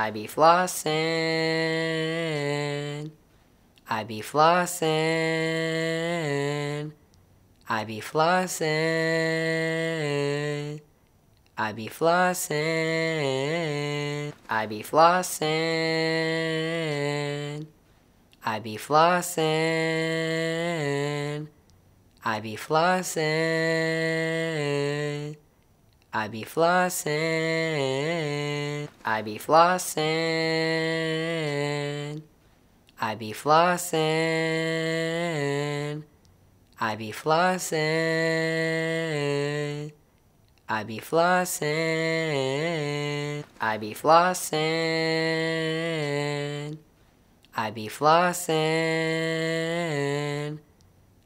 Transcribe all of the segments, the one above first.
I be flossing. I be flossing. I be flossing. I be flossing. I be flossing. I be flossing. I be flossing. I be flossing. I be flossing. I be flossing. I be flossing. I be flossing. I be flossing. I be flossing.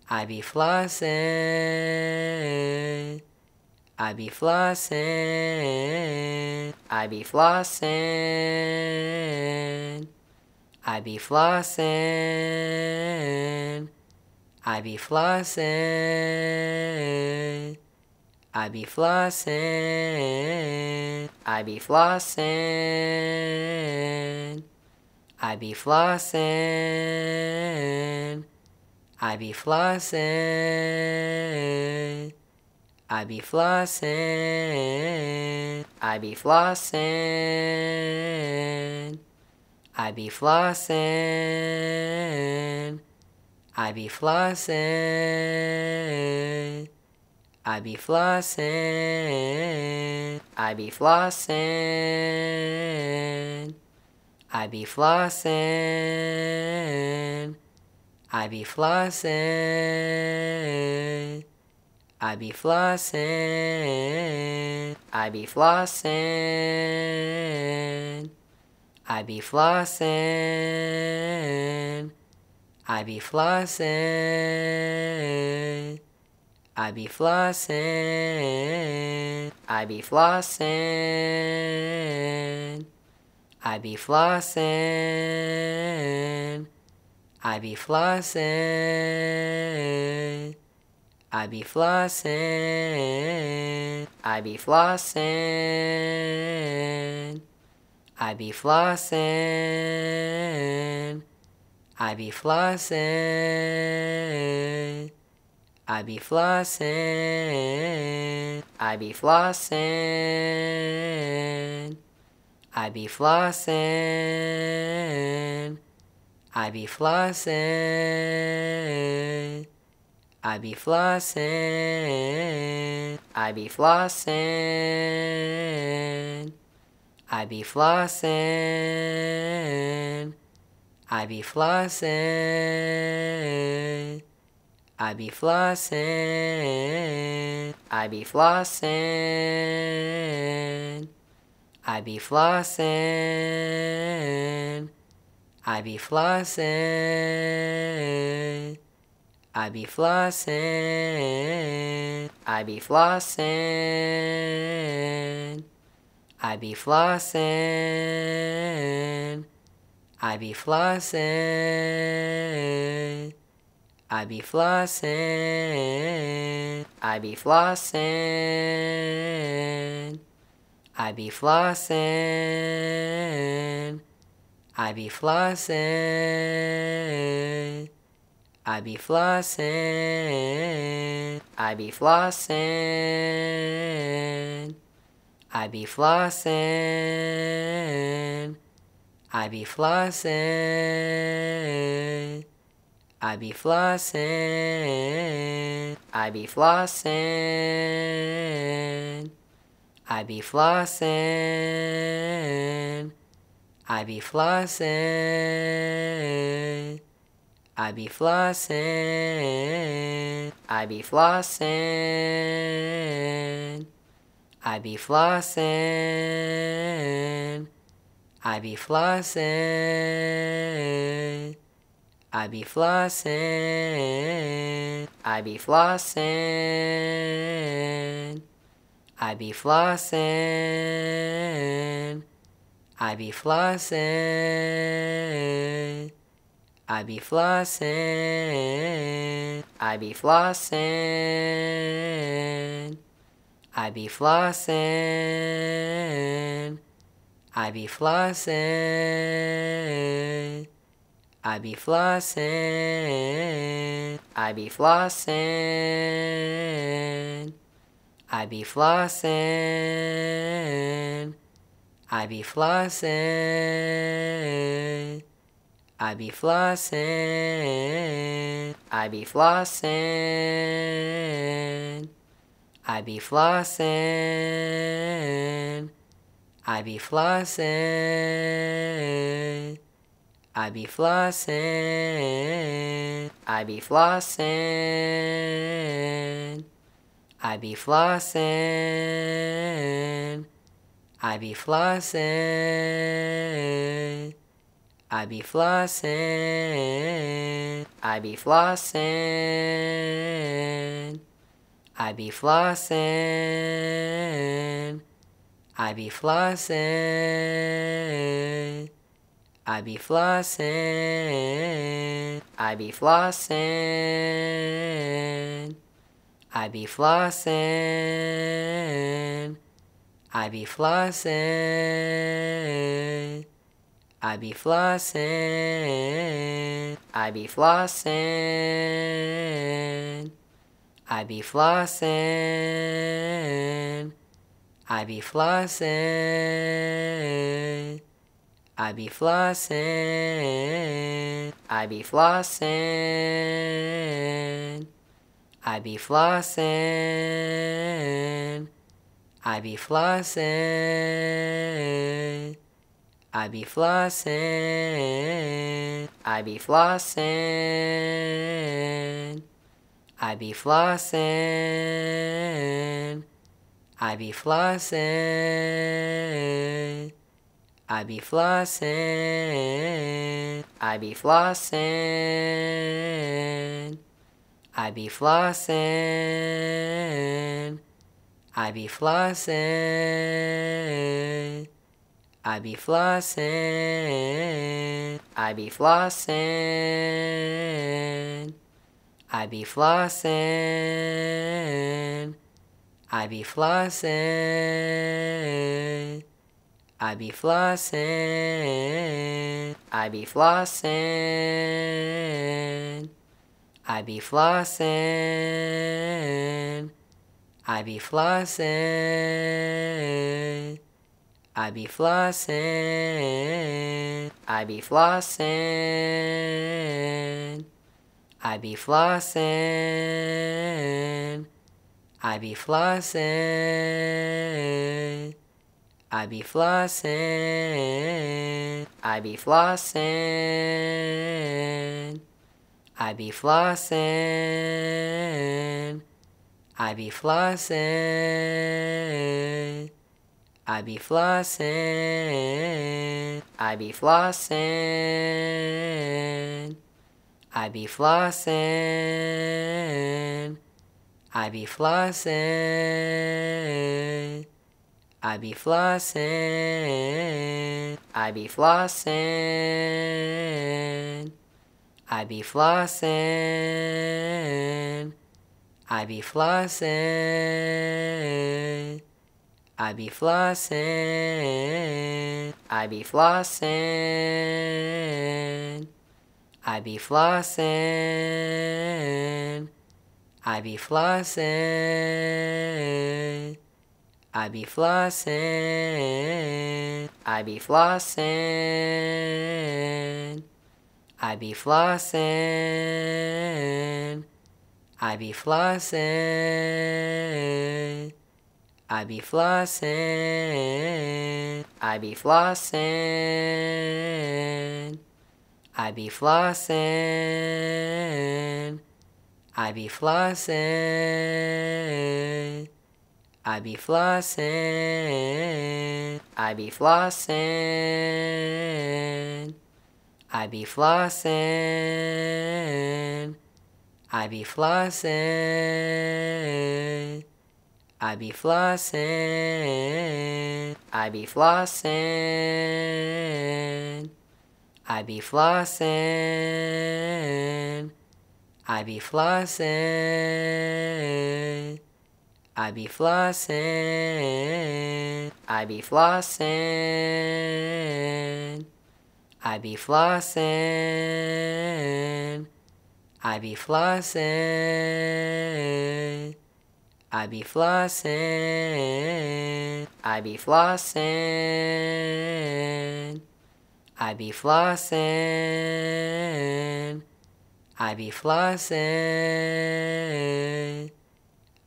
I be flossing. I be flossing. I be flossing. I be flossing. I be flossing. I be flossing. I be flossing. I be flossing. I be flossing. I be flossing. I be flossing. I be flossing. I be flossing. I be flossing. I be flossing. I be flossing. I be flossing. I be flossing. I be flossing. I be flossing. I be flossing. I be flossing. I be flossing. I be flossing. I be flossing. I be flossing. I be flossing. I be flossing. I be flossing. I be flossing. I be flossing. I be flossing. I be flossing. I be flossing. I be flossing. I be flossing. I be flossing. I be flossing. I be flossing. I be flossing. I be flossing. I be flossing. I be flossing. I be flossing. I be flossing. I be flossing. I be flossing. I be flossing. I be flossing. I be flossing. I be flossing. I be flossing. I be flossing. I be flossing. I be flossing. I be flossing. I be flossing. I be flossing. I be flossing. I be flossing. I be flossing. I be flossing. I be flossing. I be flossing. I be flossing. I be flossing. I be flossing. I be flossing. I be flossing. I be flossing. I be flossing. I be flossing. I be flossing. I be flossing. I be flossing. I be flossing. I be flossing. I be flossing. I be flossing. I be flossing. I be flossing. I be flossing. I be flossing. I be flossing. I be flossing. I be flossing. I be flossing. I be flossing. I be flossing. I be flossing. I be flossing. I be flossing. I be flossing. I be flossing. I be flossing. I be flossing. I be flossing. I be flossing. I be flossing. I be flossing. I be flossing. I be flossing. I be flossing. I be flossing. I be flossing. I be flossing. I be flossing. I be flossing. I be flossing. I be flossing. I be flossing. I be flossing. I be flossing. I be flossing. I be flossing. I be flossing. I be flossing. I be flossing. I be flossing. I be flossing. I be flossing. I be flossing. I be flossing. I be flossing. I be flossing. I be flossing. I be flossing. I be flossing. I be flossing. I be flossing. I be flossing. I be flossing. I be flossing. I be flossing. I be flossing. I be flossing. I be flossing. I be flossing. I be flossing. I be flossing. I be flossing. I be flossing. I be flossing. I be flossing. I be flossing. I be flossing. I be flossing. I be flossing. I be flossing. I be flossing. I be flossing. I be flossing. I be flossing. I be flossing. I be flossing. I be flossing. I be flossing.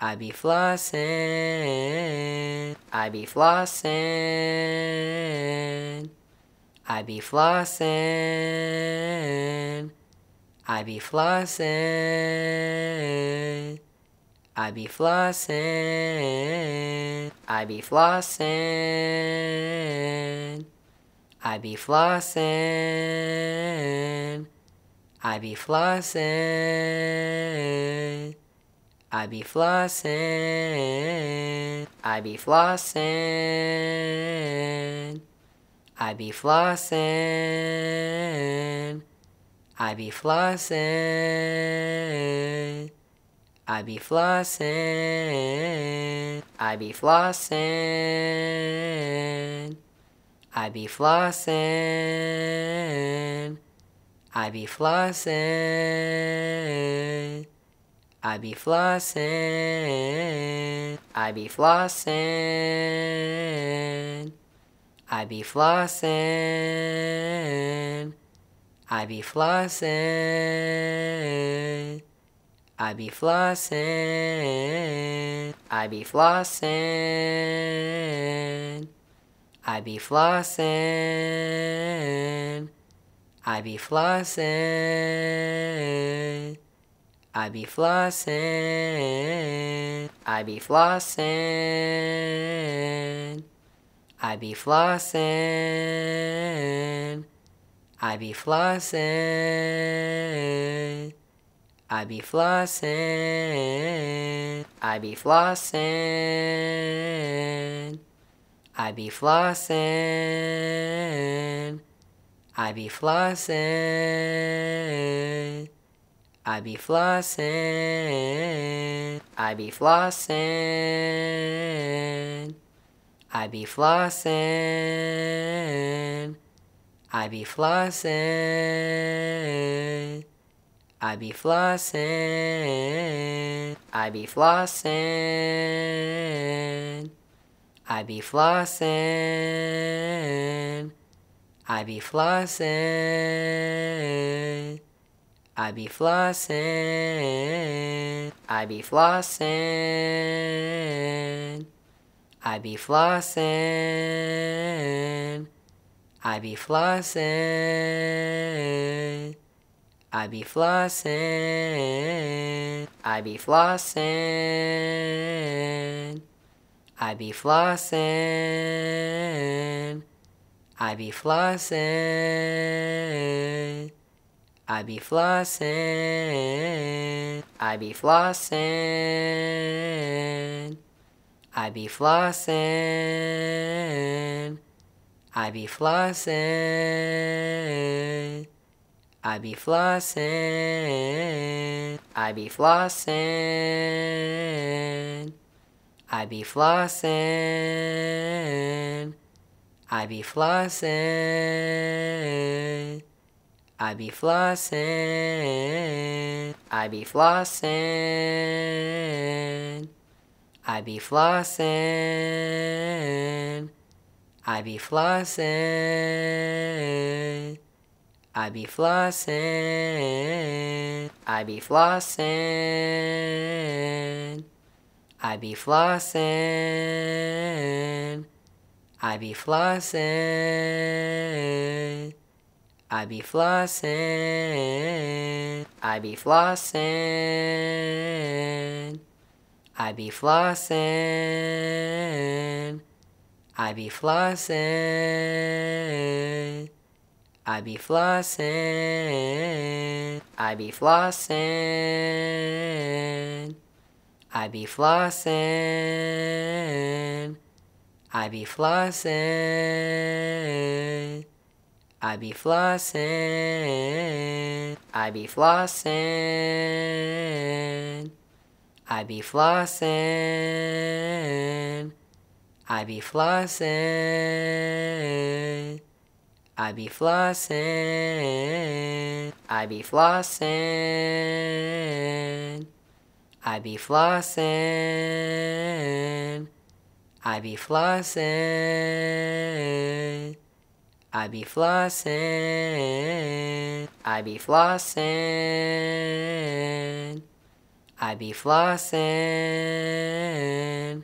I be flossing. I be flossing. I be flossing. I be flossing. I be flossing. I be flossing. I be flossing. I be flossing. I be flossing. I be flossing. I be flossing. I be flossing. I be flossing. I be flossing. I be flossing. I be flossing. I be flossing. I be flossing. I be flossing. I be flossing. I be flossing. I be flossing. I be flossing. I be flossing. I be flossing. I be flossing. I be flossing. I be flossing. I be flossing. I be flossing. I be flossing. I be flossing. I be flossing. I be flossing. I be flossing. I be flossing. I be flossing. I be flossing. I be flossing. I be flossing. I be flossing. I be flossing. I be flossing. I be flossing. I be flossing. I be flossing. I be flossing. I be flossing. I be flossing. I be flossing. I be flossing. I be flossing. I be flossing. I be flossing. I be flossing. I be flossing. I be flossing. I be flossing. I be flossing. I be flossing. I be flossing. I be flossing. I be flossing. I be flossing. I be flossing. I be flossing. I be flossing. I be flossing. I be flossing. I be flossing. I be flossing. I be flossing. I be flossing. I be flossing. I be flossing. I be flossing. I be flossing. I be flossing. I be flossing. I be flossing. I be flossing. I be flossing. I be flossing.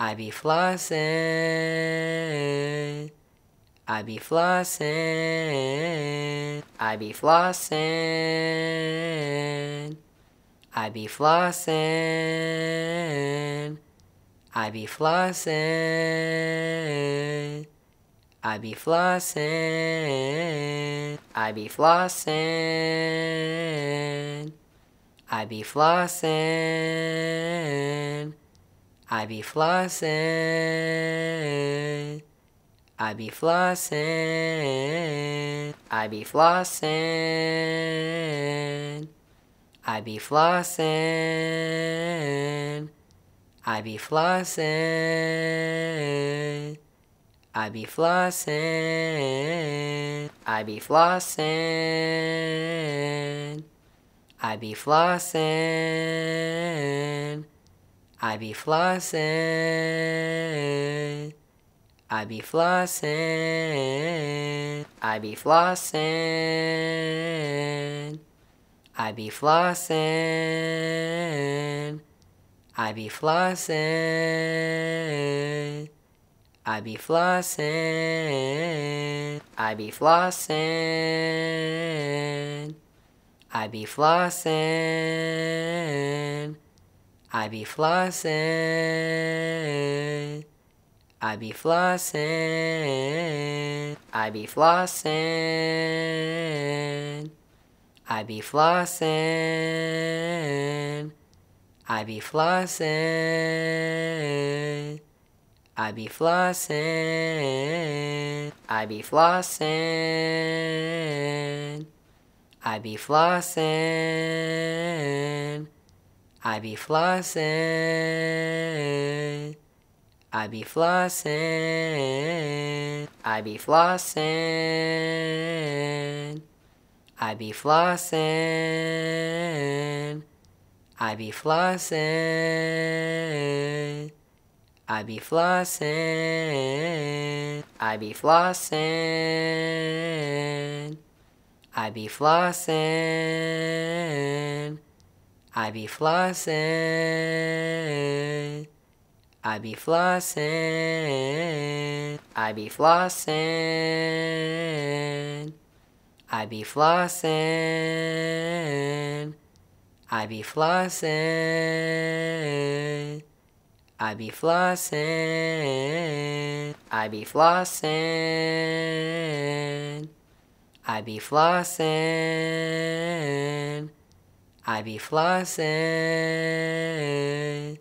I be flossing. I be flossing. I be flossing. I be flossing. I be flossing. I be flossing. I be flossing. I be flossing. I be flossing. I be flossing. I be flossing. I be flossing. I be flossing. I be flossing. I be flossing. I be flossing. I be flossing. I be flossing. I be flossing. I be flossing. I be flossing. I be flossing. I be flossing. I be flossing. I be flossing. I be flossing. I be flossing. I be flossing. I be flossing. I be flossing. I be flossing. I be flossing. I be flossing. I be flossing. I be flossing. I be flossing. I be flossing. I be flossing. I be flossing. I be flossing. I be flossing. I be flossing. I be flossing. I be flossing. I be flossing. I be flossing. I be flossing. I be flossing. I be flossing.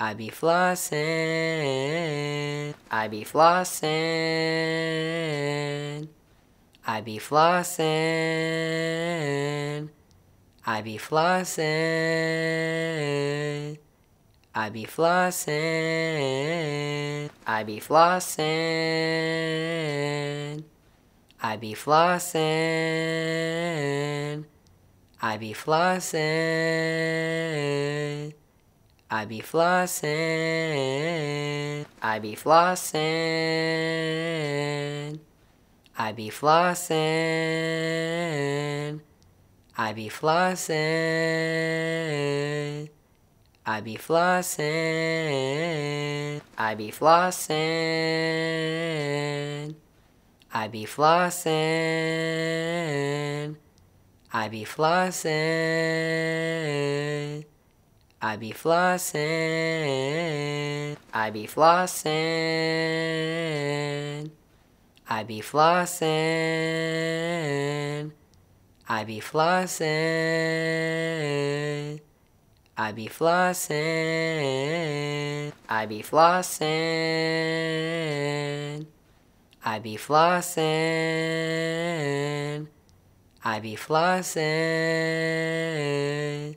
I be flossing. I be flossing. I be flossing. I be flossing. I be flossing. I be flossing. I be flossing. I be flossing. I be flossing. I be flossing. I be flossing. I be flossing. I be flossing. I be flossing. I be flossing. I be flossing. I be flossing. I be flossing. I be flossing. I be flossing. I be flossing. I be flossing. I be flossing. I be flossing.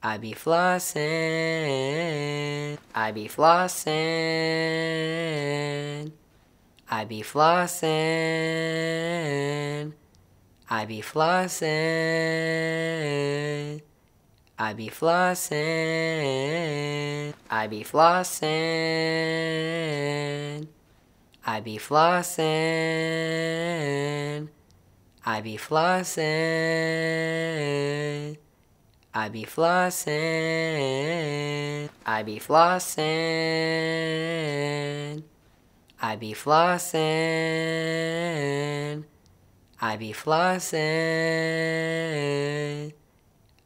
I be flossing. I be flossing. I be flossing. I be flossing. I be flossing. I be flossing. I be flossing. I be flossing. I be flossing. I be flossing. I be flossing. I be flossing.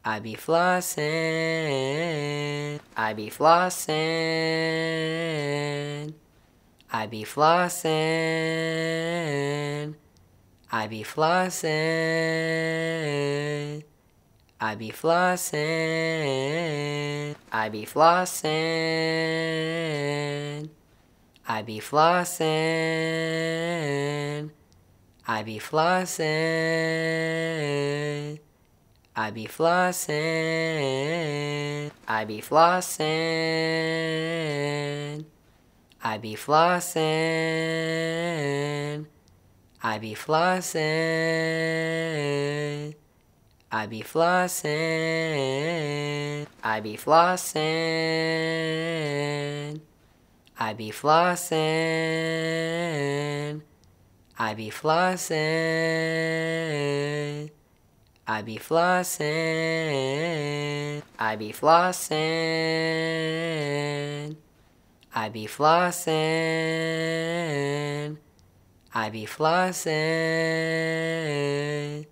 I be flossing. I be flossing. I be flossing. I be flossing. I be flossing. I be flossing. I be flossing. I be flossing. I be flossing. I be flossing. I be flossing. I be flossing. I be flossing. I be flossing. I be flossing. I be flossing. I be flossing. I be flossing. I be flossing. I be flossing.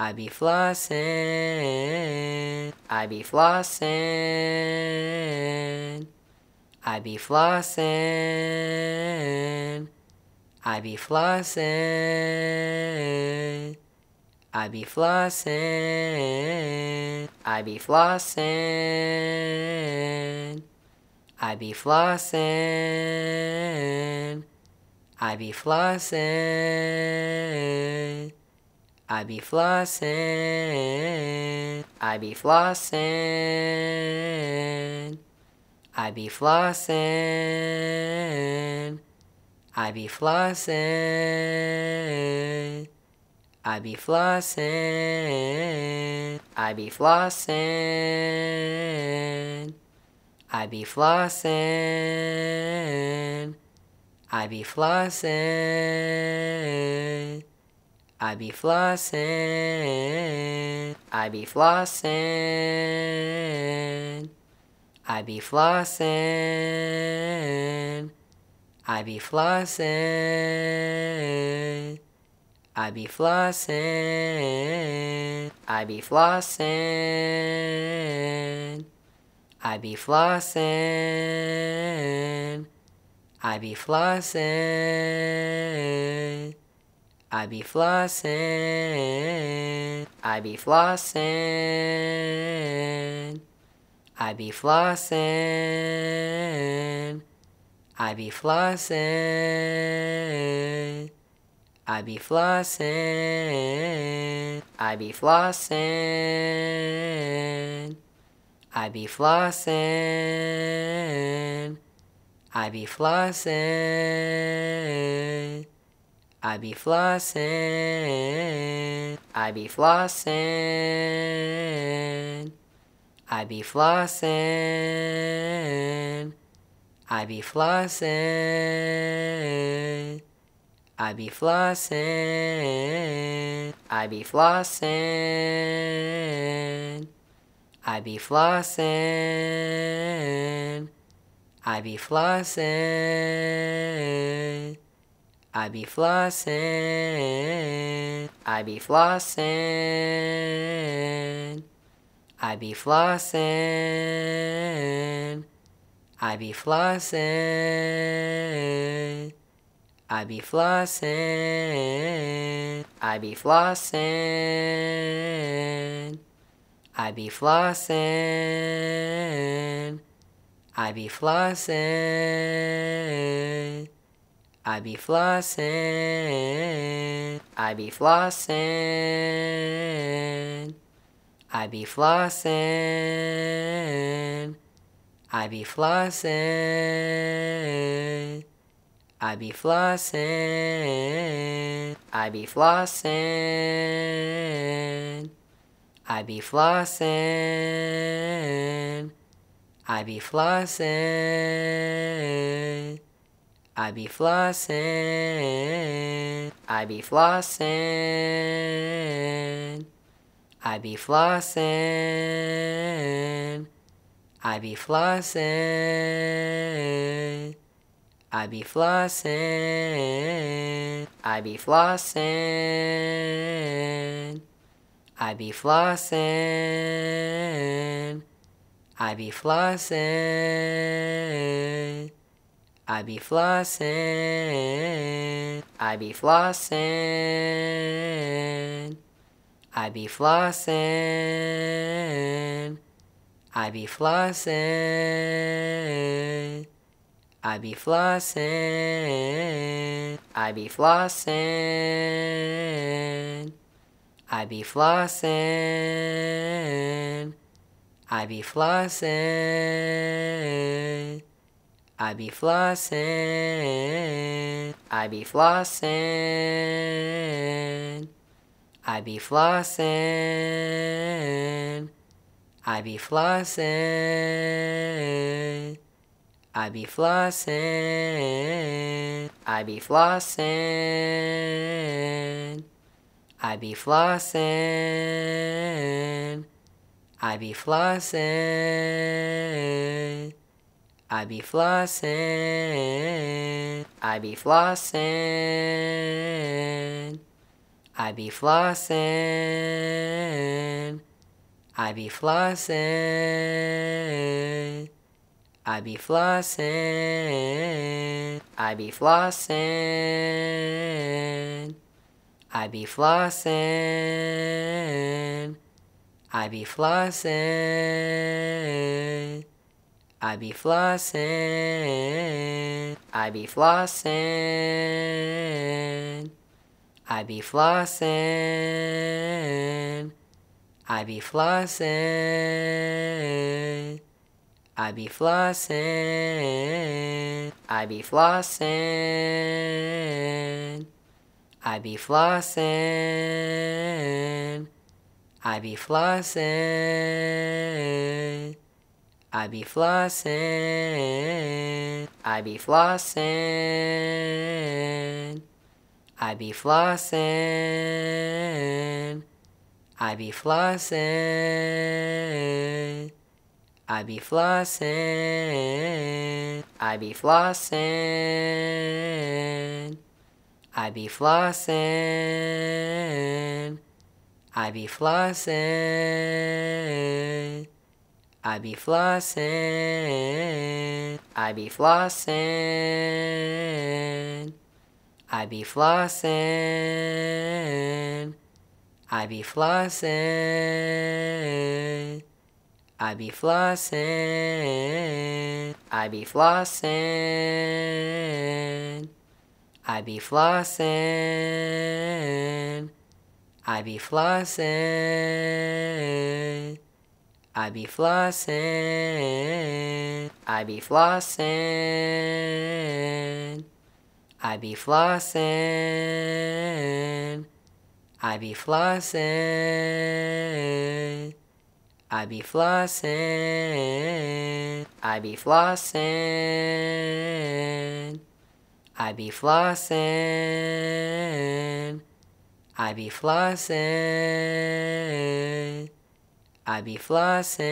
I be flossing. I be flossing. I be flossing. I be flossing. I be flossing. I be flossing. I be flossing. I be flossing. I be flossing. I be flossing. I be flossing. I be flossing. I be flossing. I be flossing. I be flossing. I be flossing. I be flossing. I be flossing. I be flossing. I be flossing. I be flossing. I be flossing. I be flossing. I be flossing. I be flossing. I be flossing. I be flossing. I be flossing. I be flossing. I be flossing. I be flossing. I be flossing. I be flossing. I be flossing. I be flossing. I be flossing. I be flossing. I be flossing. I be flossing. I be flossing. I be flossing. I be flossing. I be flossing. I be flossing. I be flossing. I be flossing. I be flossing. I be flossing. I be flossing. I be flossing. I be flossing. I be flossing. I be flossing. I be flossing. I be flossing. I be flossing. I be flossing. I be flossing. I be flossing. I be flossing. I be flossing. I be flossing. I be flossing. I be flossing. I be flossing. I be flossing. I be flossing. I be flossing. I be flossing. I be flossing. I be flossing. I be flossing. I be flossing. I be flossing. I be flossing. I be flossing. I be flossing. I be flossing. I be flossing. I be flossing. I be flossing. I be flossing. I be flossing. I be flossing. I be flossing. I be flossing. I be flossing. I be flossing. I be flossing. I be flossing. I be flossing. I be flossing. I be flossing. I be flossing. I be flossing. I be flossing. I be flossing. I be flossing. I be flossing. I be flossing. I be flossing. I be flossing. I be flossing. I be flossing. I be flossing. I be flossing. I be flossing. I be flossing. I be flossing. I be flossing. I be flossing. I be flossing. I be flossing. I be flossing. I be flossing. I be flossing. I be flossing. I be flossing. I be flossing. I be flossing. I be flossing.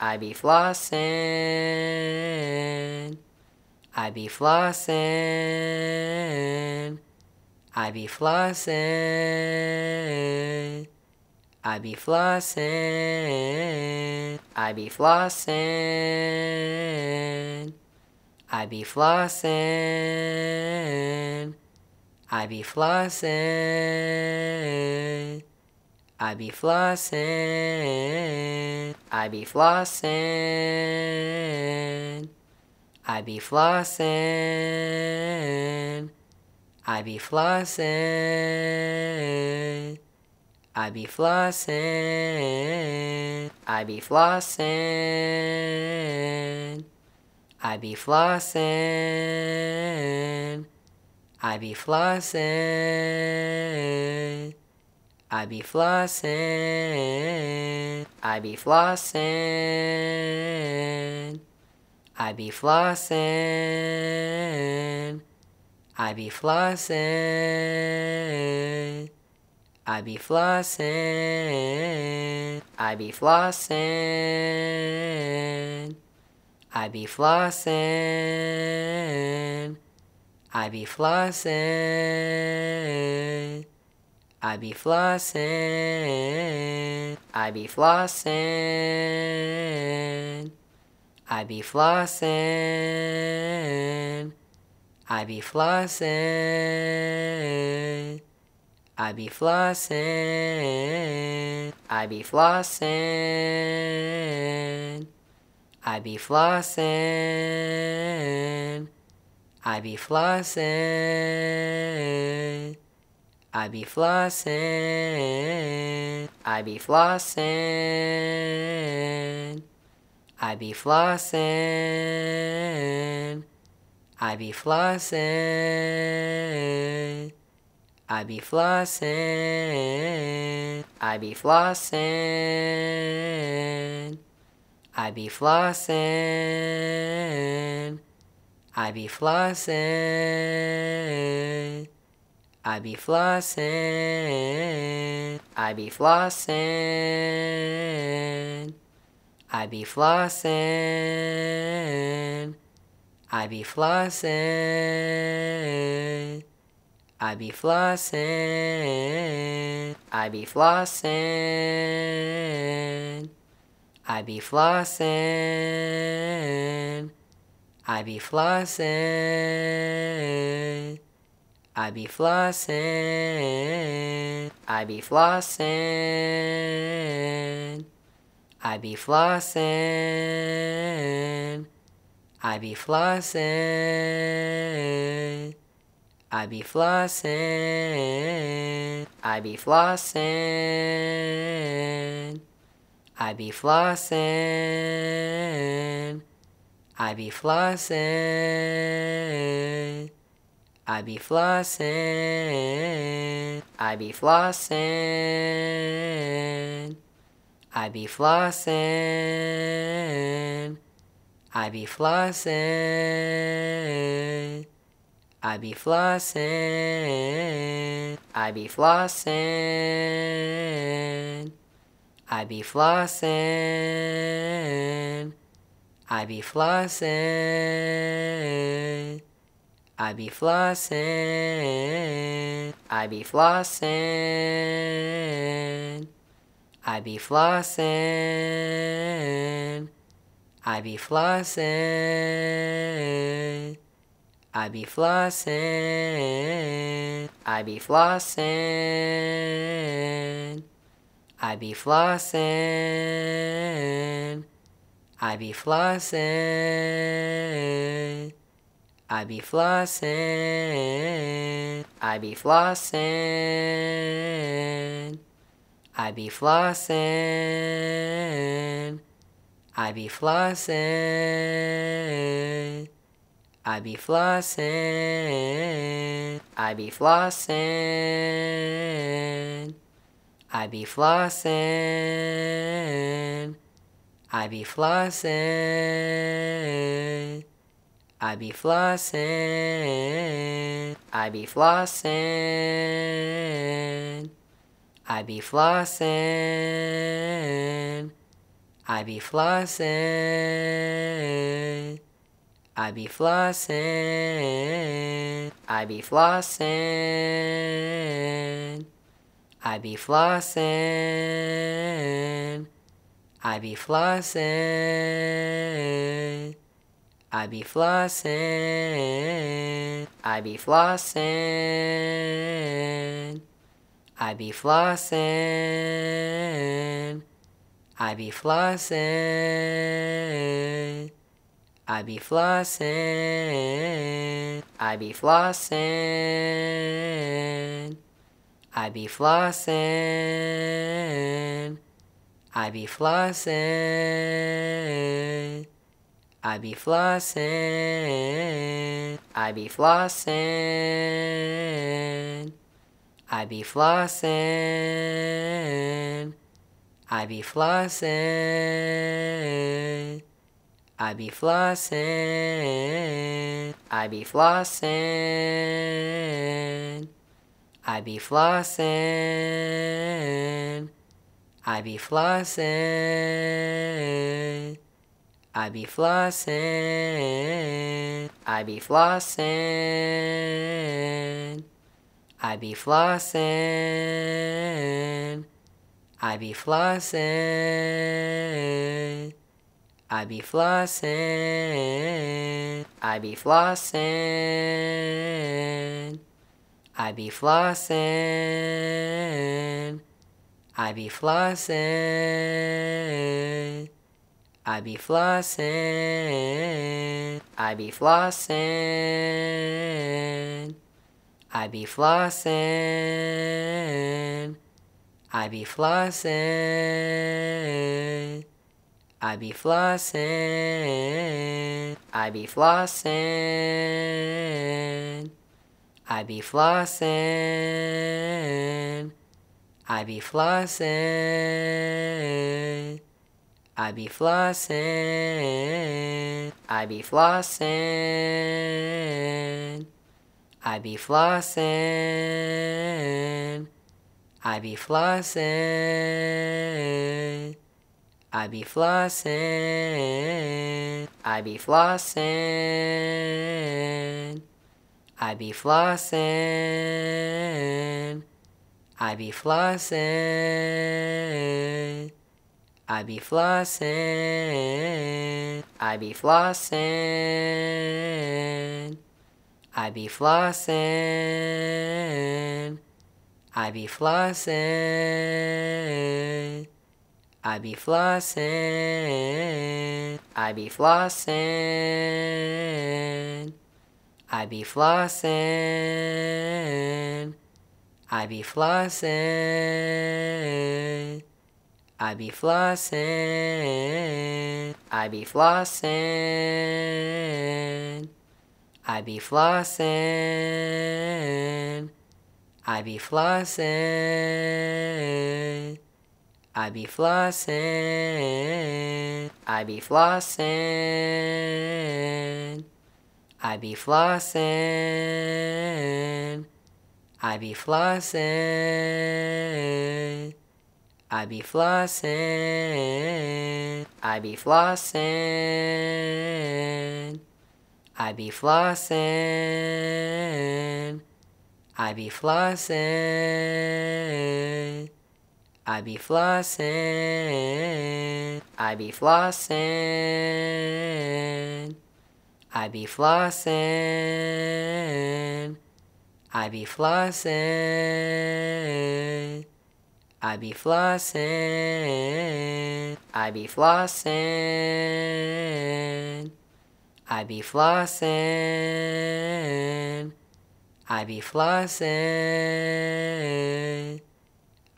I be flossing. I be flossing. I be flossing. I be flossing. I be flossing. I be flossing. I be flossing. I be flossing. I be flossing. I be flossing. I be flossing. I be flossing. I be flossing. I be flossing. I be flossing. I be flossing. I be flossing. I be flossing. I be flossing. I be flossing. I be flossing. I be flossing. I be flossing. I be flossing. I be flossing. I be flossing. I be flossing. I be flossing. I be flossing. I be flossing. I be flossing. I be flossing. I be flossing. I be flossing. I be flossing. I be flossing. I be flossing. I be flossing. I be flossing. I be flossing. I be flossing. I be flossing. I be flossing. I be flossing. I be flossing. I be flossing. I be flossing. I be flossing. I be flossing. I be flossing. I be flossing. I be flossing. I be flossing. I be flossing. I be flossing. I be flossing. I be flossing. I be flossing. I be flossing. I be flossing. I be flossing. I be flossing. I be flossing. I be flossing. I be flossing. I be flossing. I be flossing. I be flossing. I be flossing. I be flossing. I be flossing. I be flossing. I be flossing. I be flossing. I be flossing. I be flossing. I be flossing. I be flossing. I be flossing. I be flossing. I be flossing. I be flossing. I be flossing. I be flossing. I be flossing. I be flossing. I be flossing. I be flossing. I be flossing. I be flossing. I be flossing. I be flossing. I be flossing. I be flossing. I be flossing. I be flossing. I be flossing. I be flossing. I be flossing. I be flossing. I be flossing. I be flossing. I be flossing. I be flossing. I be flossing. I be flossing. I be flossing. I be flossing. I be flossing. I be flossing. I be flossing. I be flossing. I be flossing. I be flossing. I be flossing. I be flossing. I be flossing. I be flossing. I be flossing. I be flossing. I be flossing. I be flossing. I be flossing. I be flossing. I be flossing. I be flossing. I be flossing. I be flossing. I be flossing. I be flossing. I be flossing. I be flossing. I be flossing. I be flossing. I be flossing. I be flossing. I be flossing. I be flossing. I be flossing. I be flossing. I be flossing. I be flossing. I be flossing. I be flossing. I be flossing. I be flossing. I be flossing. I be flossing. I be flossing. I be flossing. I be flossing. I be flossing. I be flossing. I be flossing. I be flossing.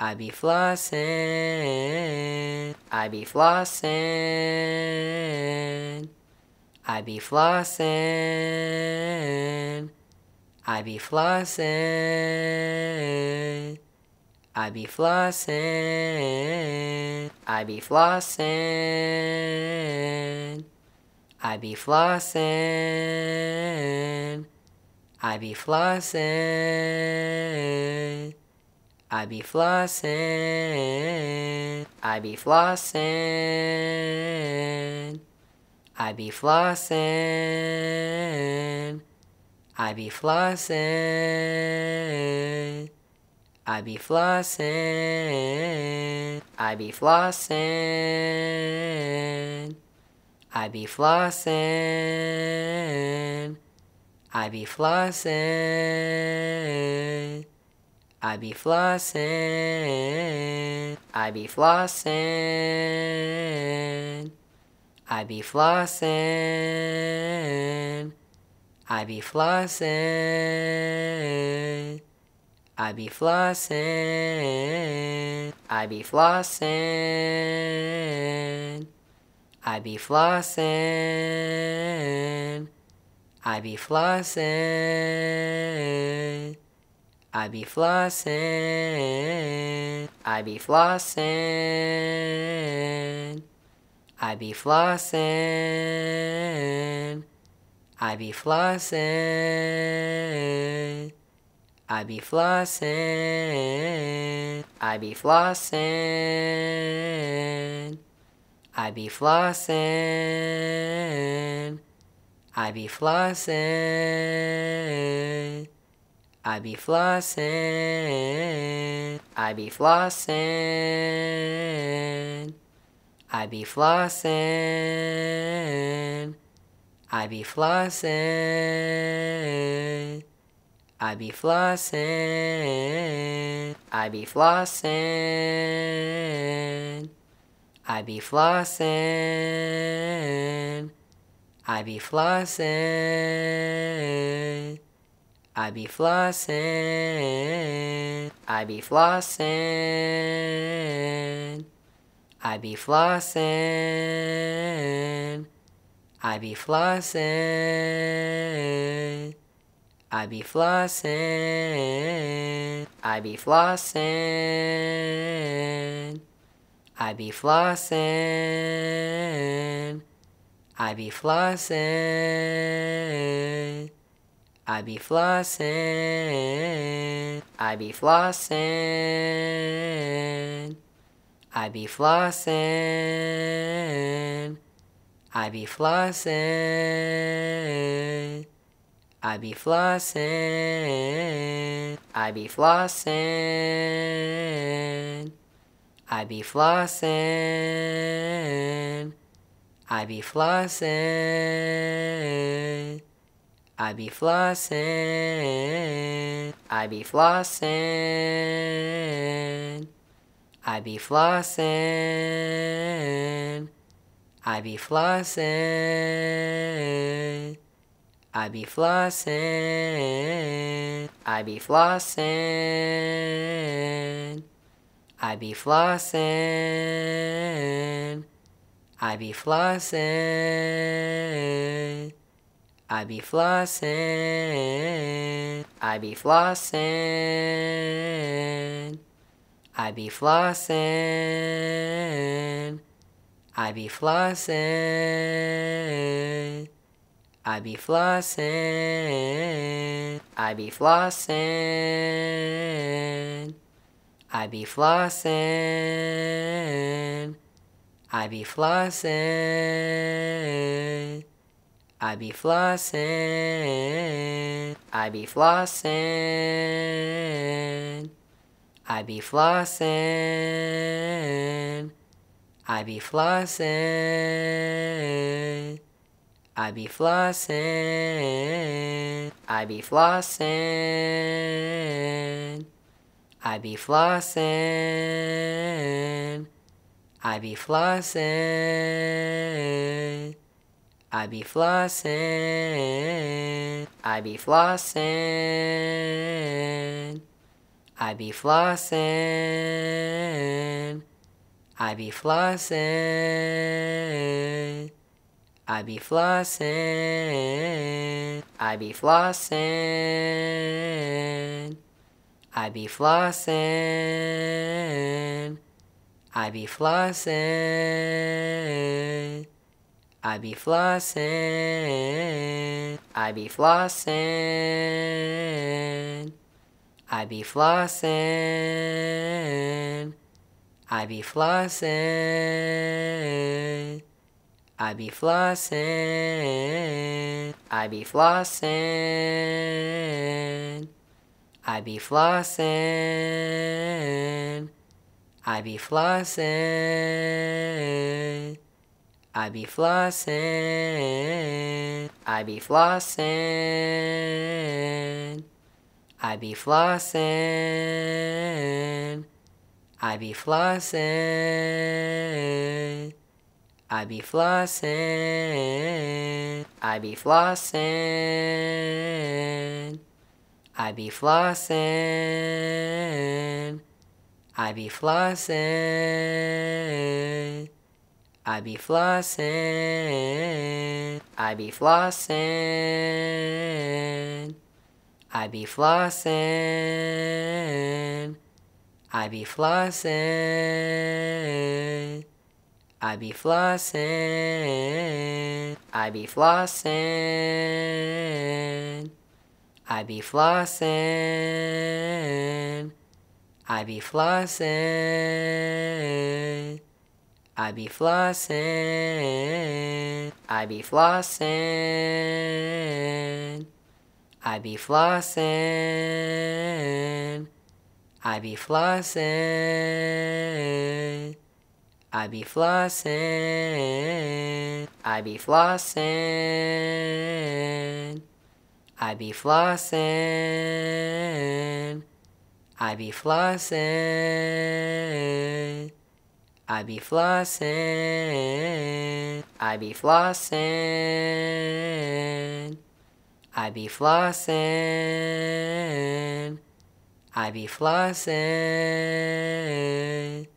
I be flossing. I be flossing. I be flossing. I be flossing. I be flossing. I be flossing. I be flossing. I be flossing. I be flossing. I be flossing. I be flossing. I be flossing. I be flossing. I be flossing. I be flossing. I be flossing. I be flossing. I be flossing. I be flossing. I be flossing. I be flossing. I be flossing. I be flossing. I be flossing. I be flossing. I be flossing. I be flossing. I be flossing. I be flossing. I be flossing. I be flossing. I be flossing. I be flossing. I be flossing. I be flossing. I be flossing. I be flossing. I be flossing. I be flossing. I be flossing. I be flossing. I be flossing. I be flossing. I be flossing. I be flossing. I be flossing. I be flossing. I be flossing. I be flossing. I be flossing. I be flossing. I be flossing. I be flossing. I be flossing. I be flossing. I be flossing. I be flossing. I be flossing. I be flossing. I be flossing. I be flossing. I be flossing. I be flossing. I be flossing. I be flossing. I be flossing. I be flossing. I be flossing. I be flossing. I be flossing. I be flossing. I be flossing. I be flossing. I be flossing. I be flossing. I be flossing. I be flossing. I be flossing. I be flossing. I be flossing. I be flossing. I be flossing. I be flossing. I be flossing. I be flossing. I be flossing. I be flossing. I be flossing. I be flossing. I be flossing. I be flossing. I be flossing. I be flossing. I be flossing. I be flossing. I be flossing. I be flossing. I be flossing. I be flossing. I be flossing. I be flossing. I be flossing. I be flossing. I be flossing. I be flossing. I be flossing. I be flossing. I be flossing. I be flossing. I be flossing. I be flossing. I be flossing. I be flossing. I be flossing. I be flossing. I be flossing. I be flossing. I be flossing. I be flossing. I be flossing. I be flossing. I be flossing. I be flossing. I be flossing.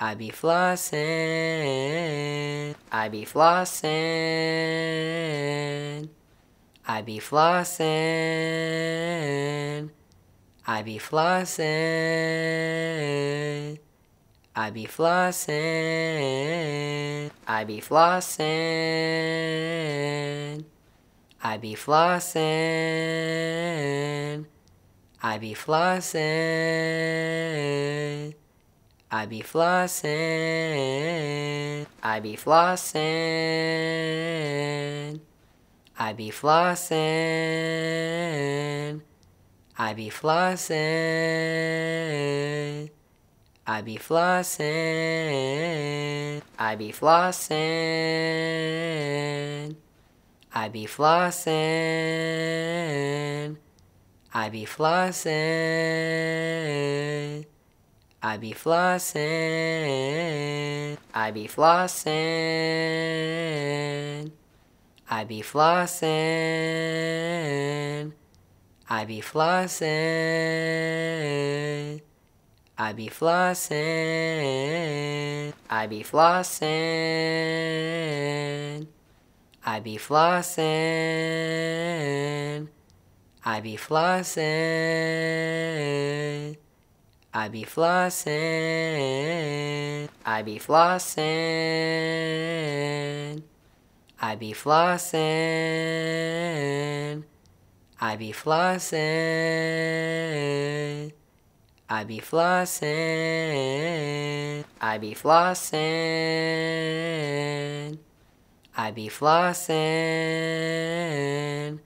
I be flossing. I be flossing. I be flossing. I be flossing. I be flossing. I be flossing. I be flossing. I be flossing. I be flossing. I be flossing. I be flossing. I be flossing. I be flossing. I be flossing. I be flossing. I be flossing. I be flossing. I be flossing. I be flossing. I be flossing. I be flossing. I be flossing. I be flossing. I be flossing. I be flossing. I be flossing. I be flossing. I be flossing. I be flossing. I be flossing. I be flossing.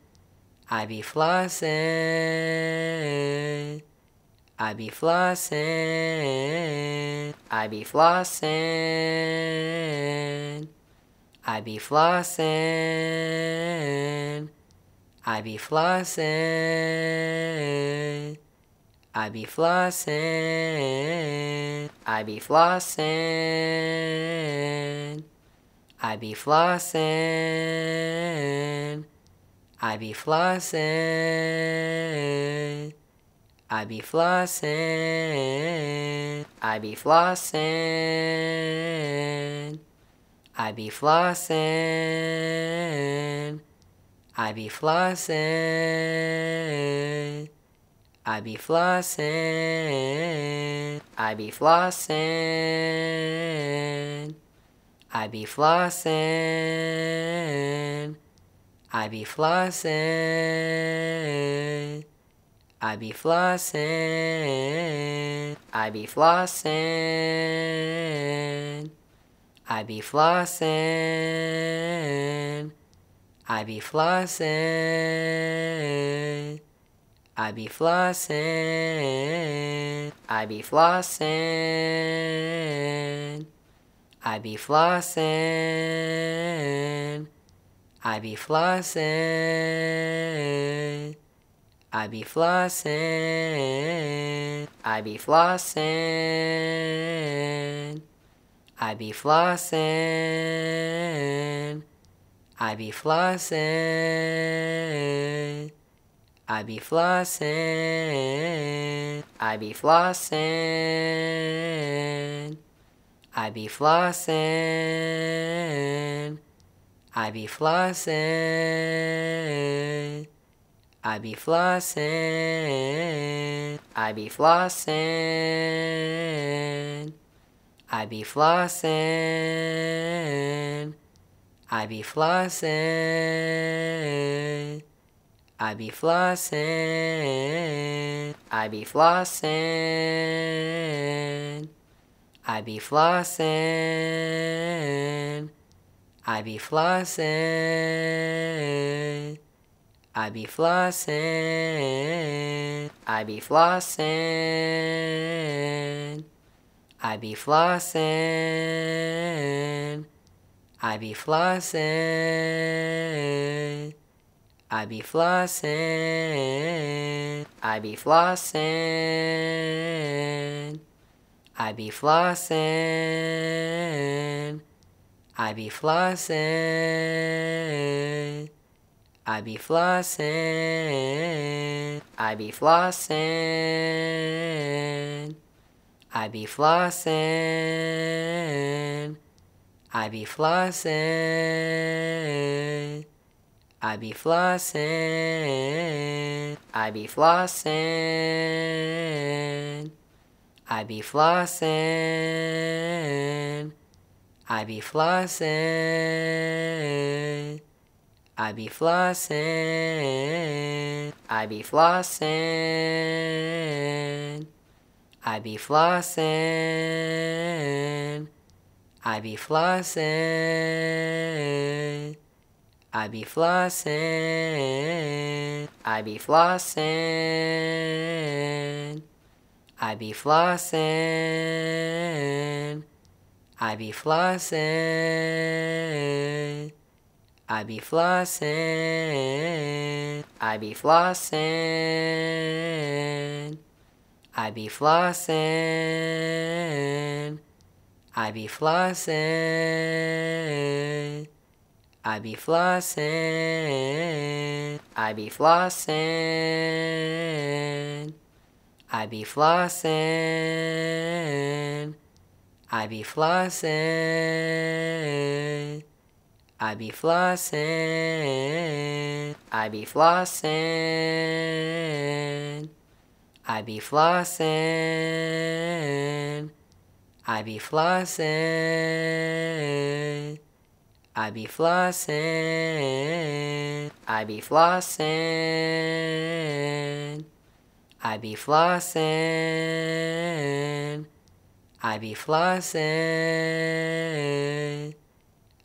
I be flossing. I be flossing. I be flossing. I be flossing. I be flossing. I be flossing. I be flossing. I be flossing. I be flossing. I be flossing. I be flossing. I be flossing. I be flossing. I be flossing. I be flossing. I be flossing. I be flossing. I be flossing. I be flossing. I be flossing. I be flossing. I be flossing. I be flossing. I be flossing. I be flossing. I be flossing. I be flossing. I be flossing. I be flossing. I be flossing. I be flossing. I be flossing. I be flossing. I be flossing. I be flossing. I be flossing. I be flossing. I be flossing. I be flossing. I be flossing. I be flossing. I be flossing. I be flossing. I be flossing. I be flossing. I be flossing. I be flossing. I be flossing. I be flossing. I be flossing. I be flossing. I be flossing. I be flossing. I be flossing. I be flossing. I be flossing. I be flossing. I be flossing. I be flossing. I be flossing. I be flossing. I be flossing. I be flossing. I be flossing. I be flossing. I be flossing. I be flossing. I be flossing. I be flossing. I be flossing. I be flossing. I be flossing. I be flossing. I be flossing. I be flossing. I be flossing. I be flossing. I be flossing. I be flossing. I be flossing. I be flossing.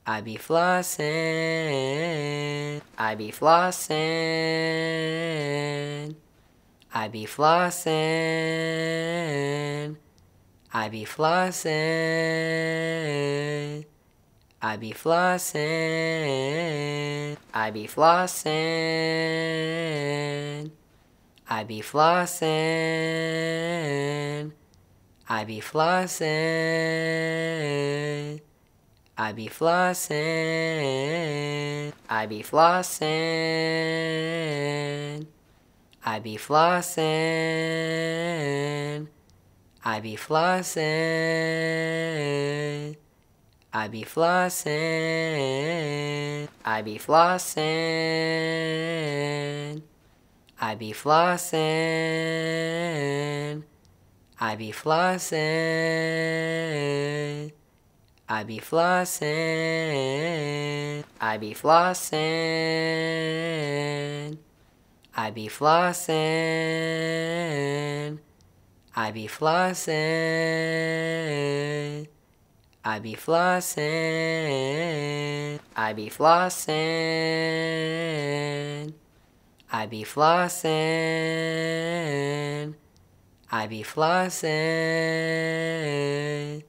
I be flossing. I be flossing. I be flossing. I be flossing. I be flossing. I be flossing. I be flossing. I be flossing. I be flossing. I be flossing. I be flossing. I be flossing. I be flossing. I be flossing. I be flossing. I be flossing. I be flossing. I be flossing. I be flossing. I be flossing. I be flossing. I be flossing. I be flossing. I be flossing.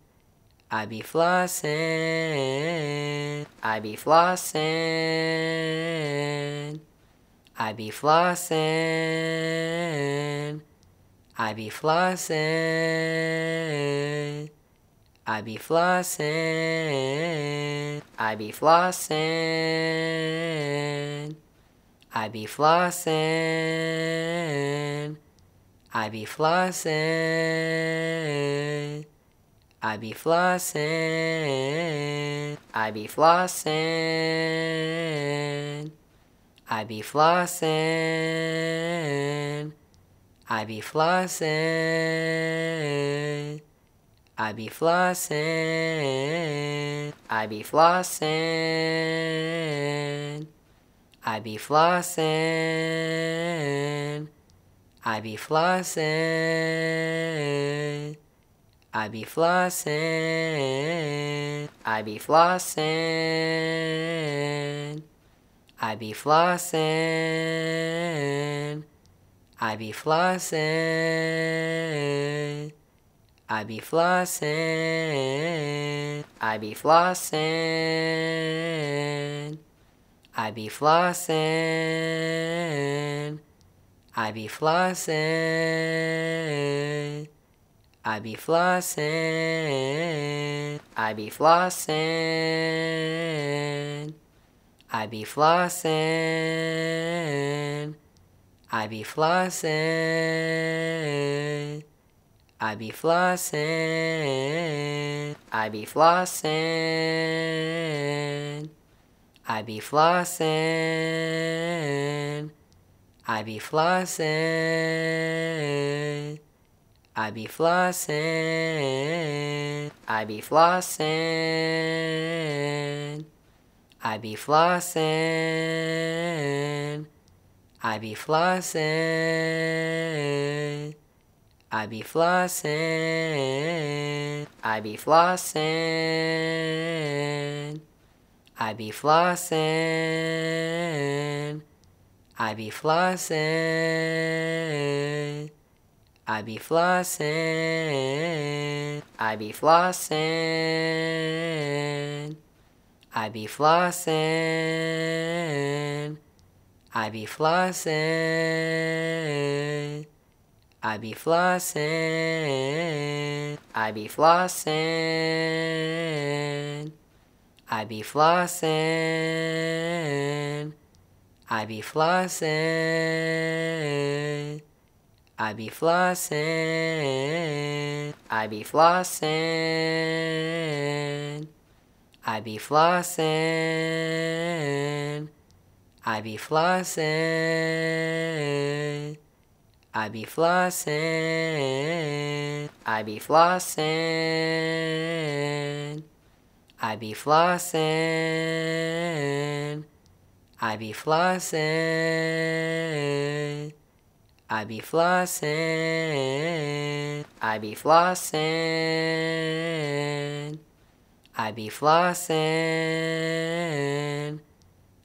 I be flossing. I be flossing. I be flossing. I be flossing. I be flossing. I be flossing. I be flossing. I be flossing. I be flossing. I be flossing. I be flossing. I be flossing. I be flossing. I be flossing. I be flossing. I be flossing. I be flossing. I be flossing. I be flossing. I be flossing. I be flossing. I be flossing. I be flossing. I be flossing. I be flossing. I be flossing. I be flossing. I be flossing. I be flossing. I be flossing. I be flossing. I be flossing. I be flossing. I be flossing. I be flossing. I be flossing. I be flossing. I be flossing. I be flossing. I be flossing. I be flossing. I be flossing. I be flossing. I be flossing. I be flossing. I be flossing. I be flossing. I be flossing. I be flossing. I be flossing. I be flossing. I be flossing. I be flossing. I be flossing. I be flossing. I be flossing. I be flossing. I be flossing. I be flossing.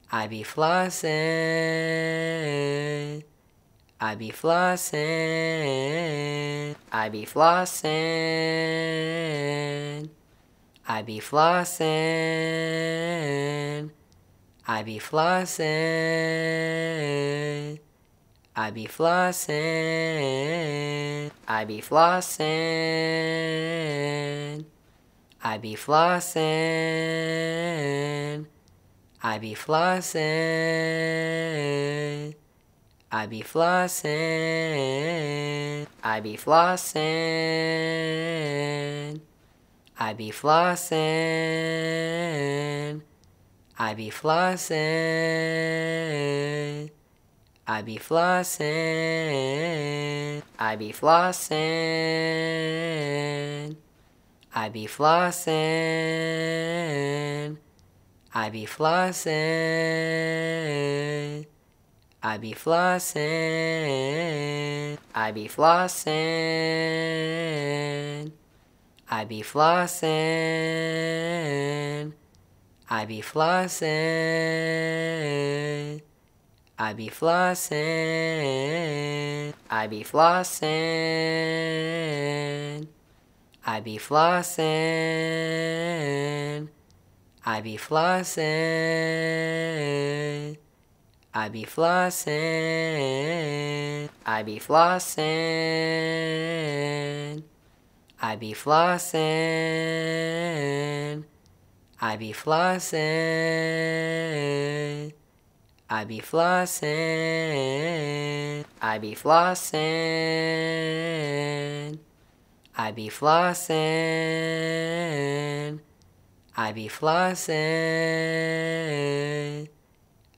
I be flossing. I be flossing. I be flossing. I be flossing. I be flossing. I be flossing. I be flossing. I be flossing. I be flossing. I be flossing. I be flossing. I be flossing. I be flossing. I be flossing. I be flossing. I be flossing. I be flossing. I be flossing. I be flossing. I be flossing. I be flossing. I be flossing. I be flossing. I be flossing. I be flossing. I be flossing. I be flossing. I be flossing. I be flossing. I be flossing. I be flossing. I be flossing. I be flossing.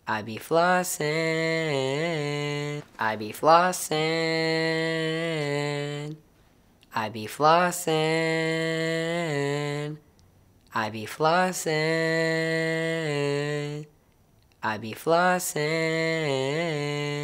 I be flossing. I be flossing. I be flossing. I be flossing. I be flossing.